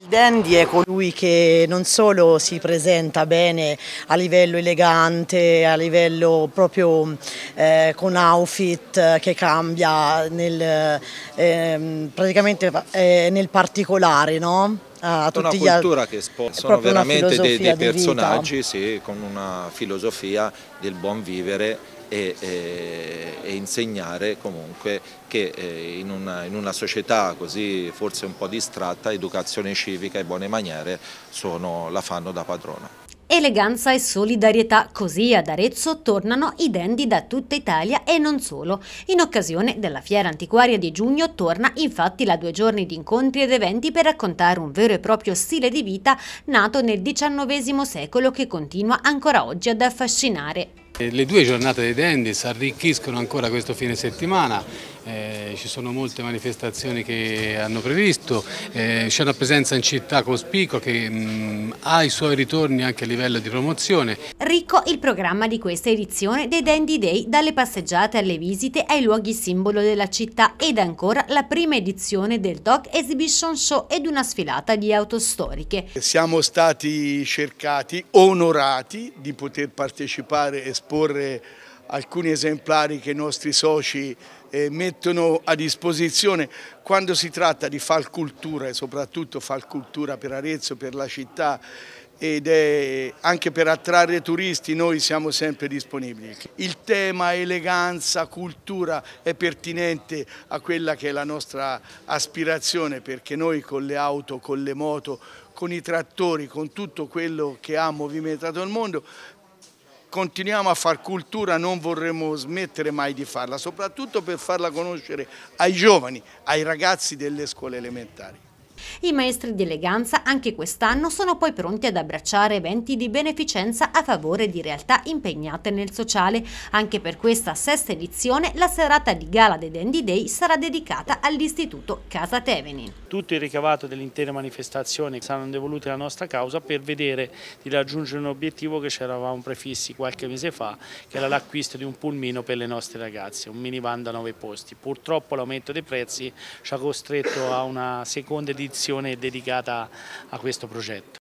Il dandy è colui che non solo si presenta bene a livello elegante, a livello proprio eh, con outfit che cambia nel, eh, praticamente eh, nel particolare, no? a tutti una cultura gli... che espo... veramente dei, dei personaggi sì, con una filosofia del buon vivere e, e, e insegnare comunque che eh, in, una, in, una, società così forse un po' distratta educazione civica e buone maniere sono, la fanno da padrona. Eleganza e solidarietà, così ad Arezzo tornano i dendi da tutta Italia e non solo. In occasione della fiera antiquaria di giugno torna infatti la due giorni di incontri ed eventi per raccontare un vero e proprio stile di vita nato nel XIX secolo che continua ancora oggi ad affascinare. Le due giornate dei Dendis arricchiscono ancora questo fine settimana eh, ci sono molte manifestazioni che hanno previsto, eh, c'è una presenza in città cospicua che mh, mm, ha i suoi ritorni anche a livello di promozione. Ricco il programma di questa edizione dei Dandy Day, dalle passeggiate alle visite ai luoghi simbolo della città ed ancora la prima edizione del Doc Exhibition Show ed una sfilata di auto storiche. Siamo stati cercati, onorati di poter partecipare, esporre alcuni esemplari che i nostri soci eh, mettono a disposizione quando si tratta di far cultura e soprattutto far cultura per Arezzo, per la città ed è anche per attrarre turisti noi siamo sempre disponibili. Il tema eleganza, cultura è pertinente a quella che è la nostra aspirazione perché noi con le auto, con le moto, con i trattori, con tutto quello che ha movimentato il mondo continuiamo a far cultura, non vorremmo smettere mai di farla, soprattutto per farla conoscere ai giovani, ai ragazzi delle scuole elementari. I maestri di eleganza anche quest'anno sono poi pronti ad abbracciare eventi di beneficenza a favore di realtà impegnate nel sociale. Anche per questa sesta edizione la serata di gala dei Dandy Day sarà dedicata all'Istituto Casa Teveni. Tutto il ricavato dell'intera manifestazione saranno devoluti alla nostra causa per vedere di raggiungere un obiettivo che ci eravamo prefissi qualche mese fa, che era l'acquisto di un pulmino per le nostre ragazze, un minivan da nove posti. Purtroppo l'aumento dei prezzi ci ha costretto a una seconda edizione esposizione dedicata a questo progetto.